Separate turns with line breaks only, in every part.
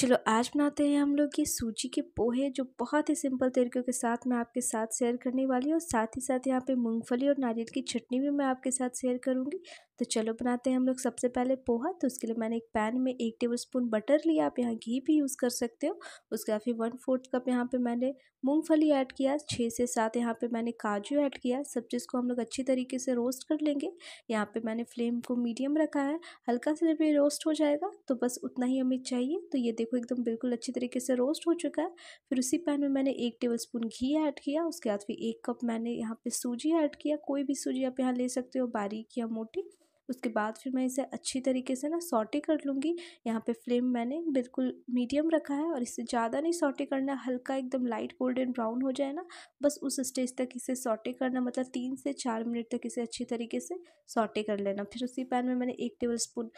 चलो आज बनाते हैं हम लोग ये सूजी के पोहे जो बहुत ही सिंपल तरीक़ों के साथ मैं आपके साथ शेयर करने वाली हूँ और साथ ही साथ यहाँ पे मूंगफली और नारियल की चटनी भी मैं आपके साथ शेयर करूँगी तो चलो बनाते हैं हम लोग सबसे पहले पोहा तो उसके लिए मैंने एक पैन में एक टेबल स्पून बटर लिया आप यहाँ घी भी यूज़ कर सकते हो उसके बाद फिर वन फोर्थ कप यहाँ पर मैंने मूँगफली ऐड किया छः से सात यहाँ पर मैंने काजू ऐड किया सब चीज़ को हम लोग अच्छी तरीके से रोस्ट कर लेंगे यहाँ पर मैंने फ्लेम को मीडियम रखा है हल्का सा जब ये रोस्ट हो जाएगा तो बस उतना ही हमें चाहिए तो ये देखो एकदम बिल्कुल अच्छी तरीके से रोस्ट हो चुका है फिर उसी पैन में मैंने एक टेबल स्पून घी ऐड किया उसके बाद फिर एक कप मैंने यहाँ पे सूजी ऐड किया कोई भी सूजी आप यहाँ ले सकते हो बारीक या मोटी उसके बाद फिर मैं इसे अच्छी तरीके से ना सॉटे कर लूँगी यहाँ पे फ्लेम मैंने बिल्कुल मीडियम रखा है और इसे ज़्यादा नहीं सॉटे करना हल्का एकदम लाइट गोल्डन ब्राउन हो जाए ना बस उस स्टेज तक इसे सॉटे करना मतलब तीन से चार मिनट तक इसे अच्छी तरीके से सॉटे कर लेना फिर उसी पैन में मैंने एक टेबल स्पून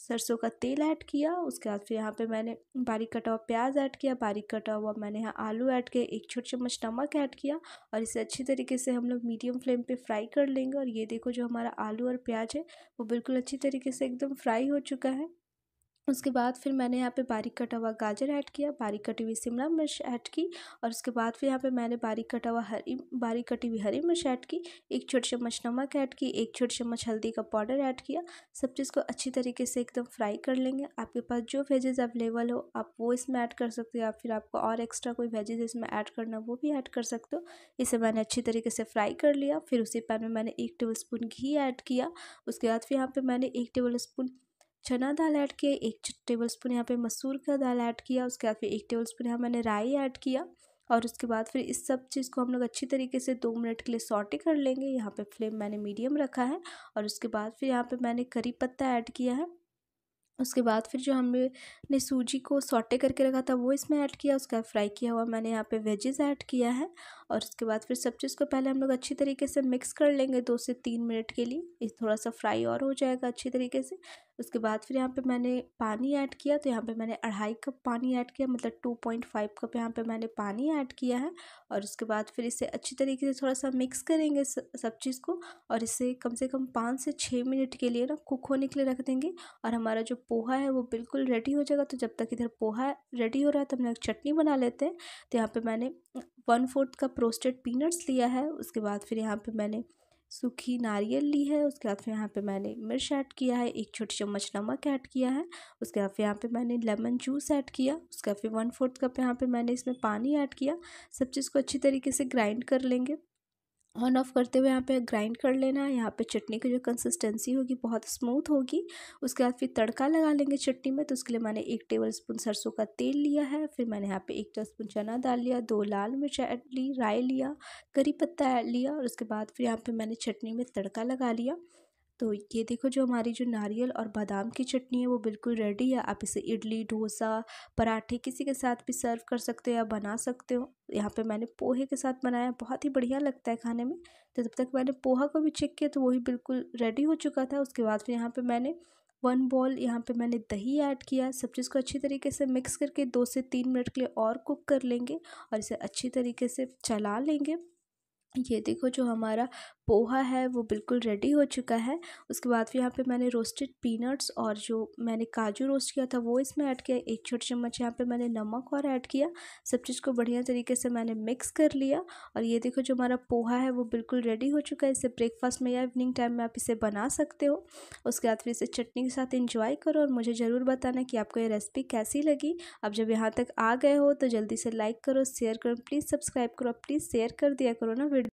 सरसों का तेल ऐड किया उसके बाद फिर यहाँ पे मैंने बारीक कटा हुआ प्याज ऐड किया बारीक कटा हुआ मैंने यहाँ आलू ऐड किया एक छोटे चम्मच नमक ऐड किया और इसे अच्छी तरीके से हम लोग मीडियम फ्लेम पे फ्राई कर लेंगे और ये देखो जो हमारा आलू और प्याज है वो बिल्कुल अच्छी तरीके से एकदम फ्राई हो चुका है उसके बाद फिर मैंने यहाँ पे बारीक कटा हुआ गाजर ऐड किया बारीक कटी हुई शिमला मिर्च ऐड की और उसके बाद फिर यहाँ पे मैंने बारीक कटा हुआ हरी बारीक कटी हुई हरी मिर्च ऐड की एक छोटे चम्मच नमक ऐड की एक छोटे चम्मच हल्दी का पाउडर ऐड किया सब चीज़ को अच्छी तरीके से एकदम फ्राई कर लेंगे आपके पास जो वेजेज अवेलेबल हो आप वो इसमें ऐड कर सकते हो या फिर आपको और एक्स्ट्रा कोई वेजेज इसमें ऐड करना वो भी ऐड कर सकते हो इसे मैंने अच्छी तरीके से फ्राई कर लिया फिर उसी पैन में मैंने एक टेबल स्पून घी ऐड किया उसके बाद फिर यहाँ पर मैंने एक टेबल स्पून चना दाल ऐड किया एक टेबल स्पून यहाँ पे मसूर का दाल ऐड किया उसके बाद फिर एक टेबल स्पून यहाँ मैंने राई ऐड किया और उसके बाद फिर इस सब चीज़ को हम लोग अच्छी तरीके से दो मिनट के लिए सॉटे कर लेंगे यहाँ पे फ्लेम मैंने मीडियम रखा है और उसके बाद फिर यहाँ पे मैंने करी पत्ता ऐड किया है उसके बाद फिर जो हमने सूजी को सॉटे करके रखा था वो इसमें ऐड किया उसका फ्राई किया हुआ मैंने यहाँ पे वेजेस ऐड किया है और उसके बाद फिर सब चीज़ को पहले हम लोग अच्छी तरीके से मिक्स कर लेंगे दो से तीन मिनट के लिए इस थोड़ा सा फ्राई और हो जाएगा अच्छी तरीके से उसके बाद फिर यहाँ पे मैंने पानी ऐड किया तो यहाँ पे मैंने अढ़ाई कप पानी ऐड किया मतलब टू पॉइंट फाइव कप यहाँ पे मैंने पानी ऐड किया है और उसके बाद फिर इसे अच्छी तरीके से थोड़ा सा मिक्स करेंगे सब चीज़ को और इसे कम से कम पाँच से छः मिनट के लिए ना कुक होने के लिए रख देंगे और हमारा जो पोहा है वो बिल्कुल रेडी हो जाएगा तो जब तक इधर पोहा रेडी हो रहा है तो हम लोग चटनी बना लेते हैं तो यहाँ पर मैंने one fourth cup roasted peanuts लिया है उसके बाद फिर यहाँ पर मैंने सूखी नारियल ली है उसके बाद फिर यहाँ पे मैंने मिर्च ऐड किया है एक छोटी चम्मच नमक ऐड किया है उसके बाद फिर यहाँ पे मैंने लेमन जूस ऐड किया उसके बाद फिर वन फोर्थ कप यहाँ पे मैंने इसमें पानी ऐड किया सब चीज़ को अच्छी तरीके से ग्राइंड कर लेंगे ऑन ऑफ करते हुए यहाँ पे ग्राइंड कर लेना है यहाँ पे चटनी की जो कंसिस्टेंसी होगी बहुत स्मूथ होगी उसके बाद फिर तड़का लगा लेंगे चटनी में तो उसके लिए मैंने एक टेबल स्पून सरसों का तेल लिया है फिर मैंने यहाँ पे एक टेबल स्पून चना डाल लिया दो लाल मिर्च ऐड ली राय लिया करी पत्ता ऐड लिया और उसके बाद फिर यहाँ पर मैंने चटनी में तड़का लगा लिया तो ये देखो जो हमारी जो नारियल और बादाम की चटनी है वो बिल्कुल रेडी है आप इसे इडली डोसा पराठे किसी के साथ भी सर्व कर सकते हो या बना सकते हो यहाँ पे मैंने पोहे के साथ बनाया बहुत ही बढ़िया लगता है खाने में तो जब तक मैंने पोहा को भी चेक किया तो वही बिल्कुल रेडी हो चुका था उसके बाद फिर यहाँ पर मैंने वन बॉल यहाँ पे मैंने दही ऐड किया सब चीज़ को अच्छी तरीके से मिक्स करके दो से तीन मिनट के लिए और कुक कर लेंगे और इसे अच्छी तरीके से चला लेंगे ये देखो जो हमारा पोहा है वो बिल्कुल रेडी हो चुका है उसके बाद फिर यहाँ पे मैंने रोस्टेड पीनट्स और जो मैंने काजू रोस्ट किया था वो इसमें ऐड किया एक छोटे चम्मच यहाँ पे मैंने नमक और ऐड किया सब चीज़ को बढ़िया तरीके से मैंने मिक्स कर लिया और ये देखो जो हमारा पोहा है वो बिल्कुल रेडी हो चुका है इसे ब्रेकफास्ट में या इवनिंग टाइम में आप इसे बना सकते हो उसके बाद फिर इसे चटनी के साथ इंजॉय करो और मुझे ज़रूर बताना कि आपको ये रेसिपी कैसी लगी अब जब यहाँ तक आ गए हो तो जल्दी से लाइक करो शेयर करो प्लीज़ सब्सक्राइब करो प्लीज़ शेयर कर दिया करो ना वीडियो